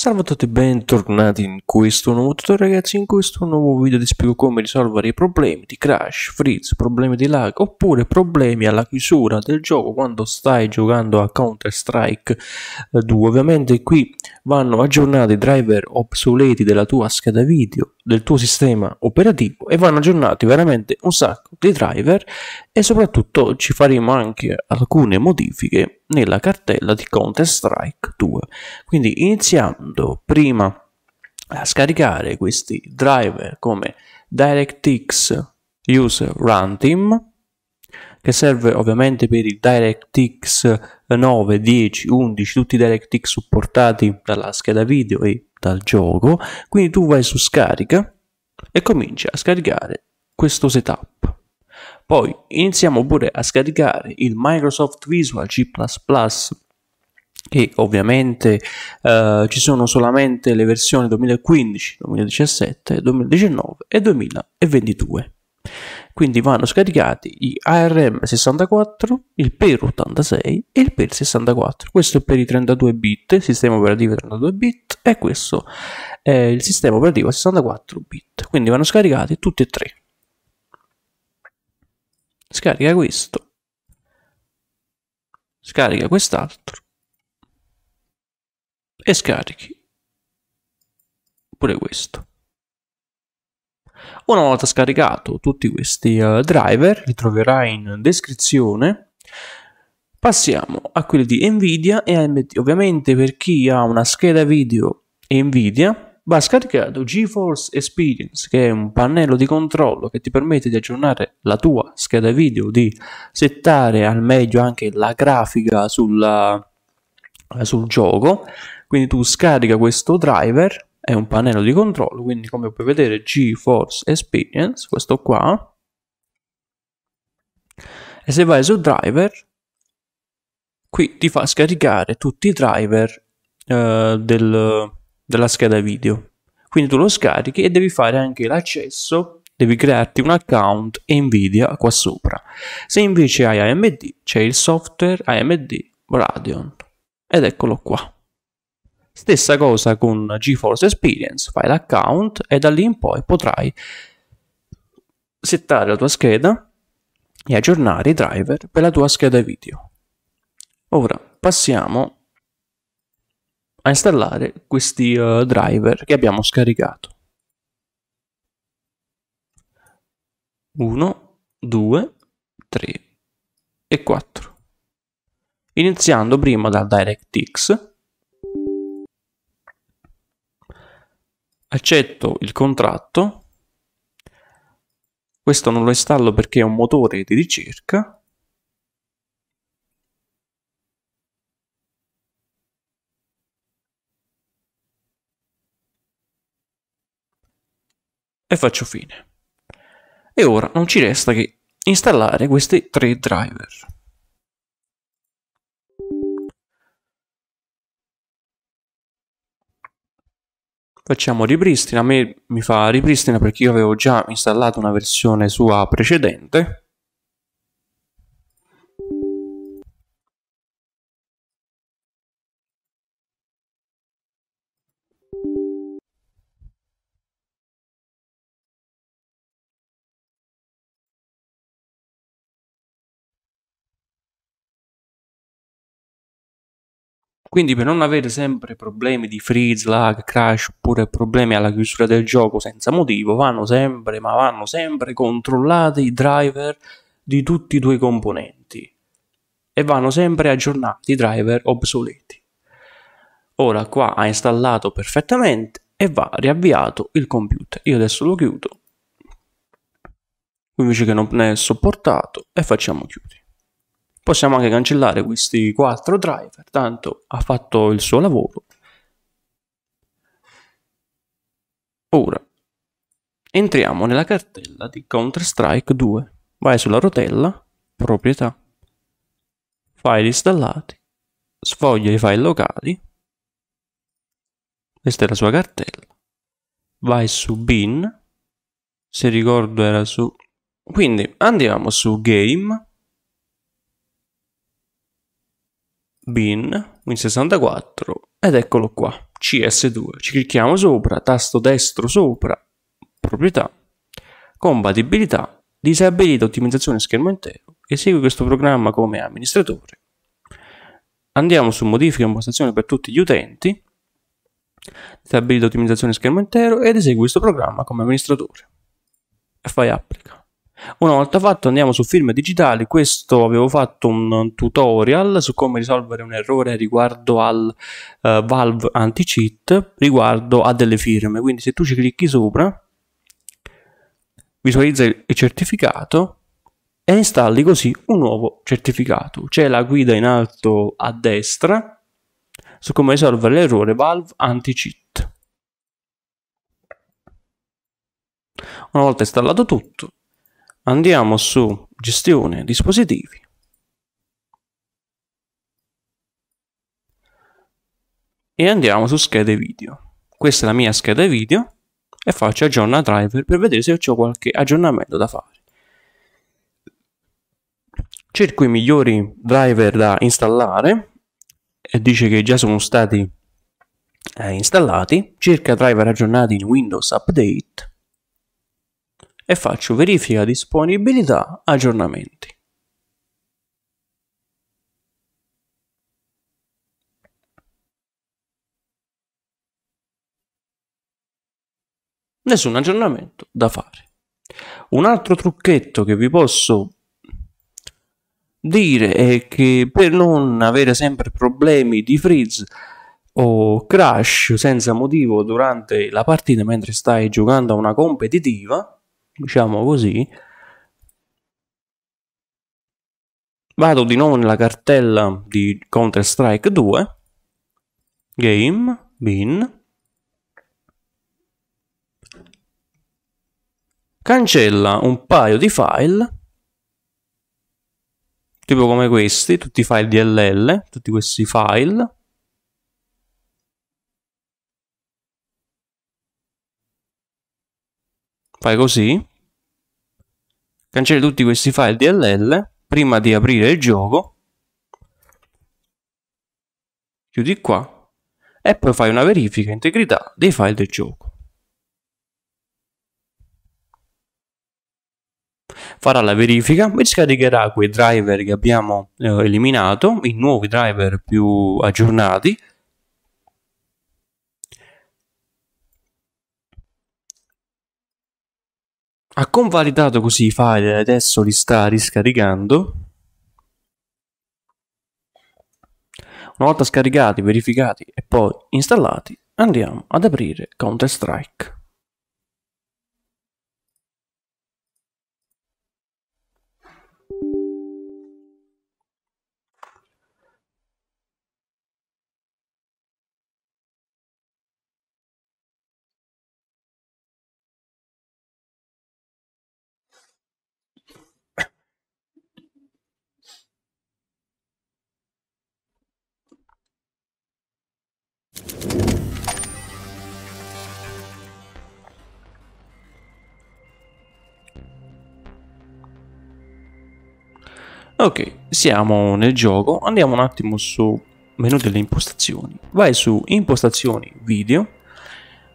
Salve a tutti e bentornati in questo nuovo tutorial ragazzi, in questo nuovo video ti spiego come risolvere i problemi di crash, freeze, problemi di lag oppure problemi alla chiusura del gioco quando stai giocando a Counter Strike 2. Eh, Ovviamente qui vanno aggiornati i driver obsoleti della tua scheda video, del tuo sistema operativo e vanno aggiornati veramente un sacco dei driver e soprattutto ci faremo anche alcune modifiche nella cartella di Counter Strike 2 quindi iniziando prima a scaricare questi driver come DirectX User Team che serve ovviamente per il DirectX 9, 10, 11, tutti i DirectX supportati dalla scheda video e dal gioco quindi tu vai su scarica e cominci a scaricare questo setup poi iniziamo pure a scaricare il Microsoft Visual C ⁇ che ovviamente eh, ci sono solamente le versioni 2015, 2017, 2019 e 2022. Quindi vanno scaricati i ARM64, il PER86 e il PER64. Questo è per i 32 bit, sistema operativo 32 bit, e questo è il sistema operativo 64 bit. Quindi vanno scaricati tutti e tre scarica questo, scarica quest'altro e scarichi pure questo. Una volta scaricato tutti questi uh, driver, li troverai in descrizione. Passiamo a quelli di Nvidia e AMD. Ovviamente per chi ha una scheda video Nvidia va scaricato GeForce Experience, che è un pannello di controllo che ti permette di aggiornare la tua scheda video, di settare al meglio anche la grafica sulla, sul gioco. Quindi tu scarica questo driver, è un pannello di controllo, quindi come puoi vedere GeForce Experience, questo qua. E se vai su driver, qui ti fa scaricare tutti i driver eh, del della scheda video. Quindi tu lo scarichi e devi fare anche l'accesso, devi crearti un account Nvidia qua sopra. Se invece hai AMD, c'è il software AMD Radeon. Ed eccolo qua. Stessa cosa con GeForce Experience, fai l'account e da lì in poi potrai settare la tua scheda e aggiornare i driver per la tua scheda video. Ora passiamo a a installare questi uh, driver che abbiamo scaricato. 1, 2, 3 e 4. Iniziando prima dal DirectX, accetto il contratto, questo non lo installo perché è un motore di ricerca, e faccio fine. E ora non ci resta che installare questi tre driver. Facciamo ripristina, a me mi fa ripristina perché io avevo già installato una versione sua precedente Quindi per non avere sempre problemi di freeze, lag, crash oppure problemi alla chiusura del gioco senza motivo, vanno sempre, ma vanno sempre controllati i driver di tutti i due componenti e vanno sempre aggiornati i driver obsoleti. Ora qua ha installato perfettamente e va riavviato il computer. Io adesso lo chiudo, invece che non è sopportato e facciamo chiudere possiamo anche cancellare questi quattro driver, tanto ha fatto il suo lavoro. Ora, entriamo nella cartella di Counter-Strike 2. Vai sulla rotella, proprietà, file installati, sfoglia i file locali, questa è la sua cartella, vai su bin, se ricordo era su... Quindi andiamo su game, bin win64 ed eccolo qua cs2 ci clicchiamo sopra tasto destro sopra proprietà compatibilità disabilita ottimizzazione schermo intero esegui questo programma come amministratore andiamo su modifica impostazione per tutti gli utenti disabilita ottimizzazione schermo intero ed esegui questo programma come amministratore e fai applica una volta fatto andiamo su film digitali, questo avevo fatto un tutorial su come risolvere un errore riguardo al uh, Valve anti-cheat riguardo a delle firme, quindi se tu ci clicchi sopra visualizza il certificato e installi così un nuovo certificato. C'è la guida in alto a destra su come risolvere l'errore Valve anti-cheat. Una volta installato tutto, Andiamo su Gestione dispositivi. E andiamo su schede video. Questa è la mia scheda video e faccio aggiorna driver per vedere se ho qualche aggiornamento da fare. Cerco i migliori driver da installare e dice che già sono stati eh, installati. Cerca driver aggiornati in Windows Update e faccio verifica disponibilità aggiornamenti. Nessun aggiornamento da fare. Un altro trucchetto che vi posso dire è che per non avere sempre problemi di freeze o crash senza motivo durante la partita mentre stai giocando a una competitiva diciamo così, vado di nuovo nella cartella di Counter Strike 2, game, bin, cancella un paio di file tipo come questi, tutti i file DLL, tutti questi file fai così, cancelli tutti questi file DLL prima di aprire il gioco, chiudi qua e poi fai una verifica integrità dei file del gioco. farà la verifica mi scaricherà quei driver che abbiamo eh, eliminato, i nuovi driver più aggiornati ha convalidato così i file e adesso li sta riscaricando una volta scaricati, verificati e poi installati andiamo ad aprire Counter Strike Ok, siamo nel gioco, andiamo un attimo su menu delle impostazioni. Vai su impostazioni video,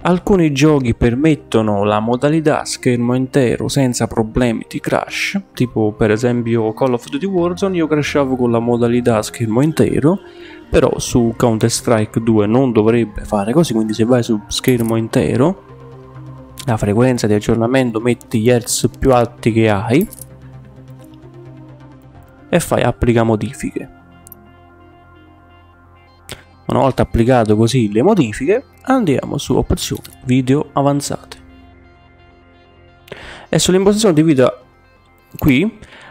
alcuni giochi permettono la modalità schermo intero senza problemi di crash, tipo per esempio Call of Duty Warzone io crashavo con la modalità schermo intero, però su Counter Strike 2 non dovrebbe fare così, quindi se vai su schermo intero la frequenza di aggiornamento metti gli hertz più alti che hai e fai applica modifiche. Una volta applicato così le modifiche, andiamo su opzioni video avanzate. E sull'impostazione di video qui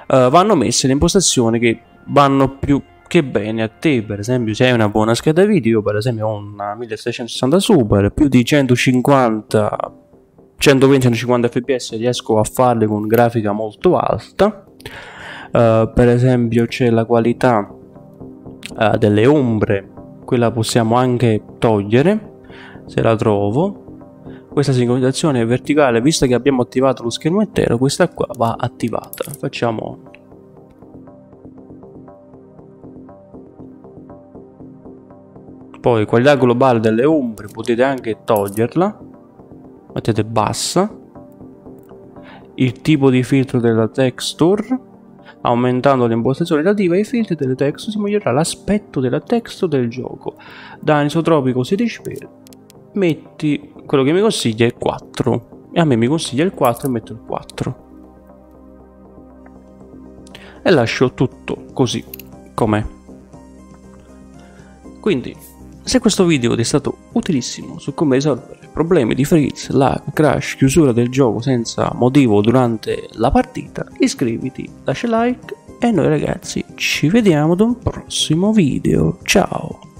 eh, vanno messe le impostazioni che vanno più che bene a te, per esempio se hai una buona scheda video, per esempio ho una 1660 Super, più di 150 120-150 fps riesco a farle con grafica molto alta eh, per esempio c'è la qualità uh, delle ombre quella possiamo anche togliere se la trovo questa sincronizzazione verticale visto che abbiamo attivato lo schermo intero questa qua va attivata facciamo poi qualità globale delle ombre potete anche toglierla mettete bassa il tipo di filtro della texture Aumentando le impostazioni relative ai filtri del testo si migliorerà l'aspetto del testo del gioco. Da Anisotropico 16 per metti quello che mi consiglia è 4 e a me mi consiglia il 4 e metto il 4 e lascio tutto così com'è quindi se questo video ti è stato utilissimo su come risolvere problemi di freeze, la crash, chiusura del gioco senza motivo durante la partita, iscriviti, lascia like e noi ragazzi ci vediamo ad un prossimo video. Ciao!